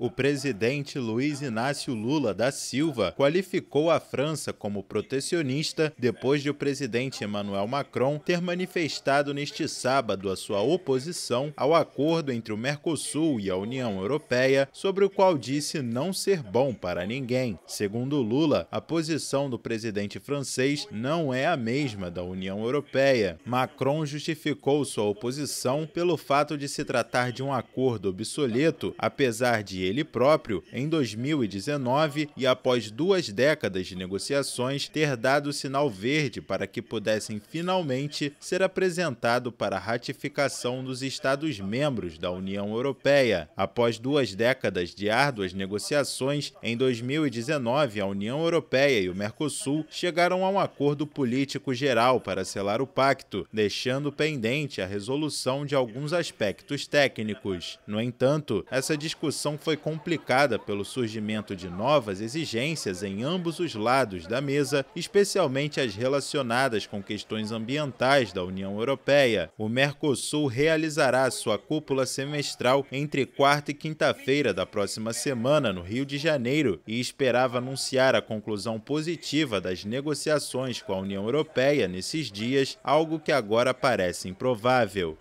o presidente Luiz Inácio Lula da Silva qualificou a França como protecionista depois de o presidente Emmanuel Macron ter manifestado neste sábado a sua oposição ao acordo entre o Mercosul e a União Europeia, sobre o qual disse não ser bom para ninguém. Segundo Lula, a posição do presidente francês não é a mesma da União Europeia. Macron justificou sua oposição pelo fato de se tratar de um acordo obsoleto, apesar de ele próprio em 2019 e após duas décadas de negociações ter dado o sinal verde para que pudessem finalmente ser apresentado para ratificação dos Estados-membros da União Europeia. Após duas décadas de árduas negociações, em 2019 a União Europeia e o Mercosul chegaram a um acordo político geral para selar o pacto, deixando pendente a resolução de alguns aspectos técnicos. No entanto, essa discussão foi complicada pelo surgimento de novas exigências em ambos os lados da mesa, especialmente as relacionadas com questões ambientais da União Europeia. O Mercosul realizará sua cúpula semestral entre quarta e quinta-feira da próxima semana no Rio de Janeiro e esperava anunciar a conclusão positiva das negociações com a União Europeia nesses dias, algo que agora parece improvável.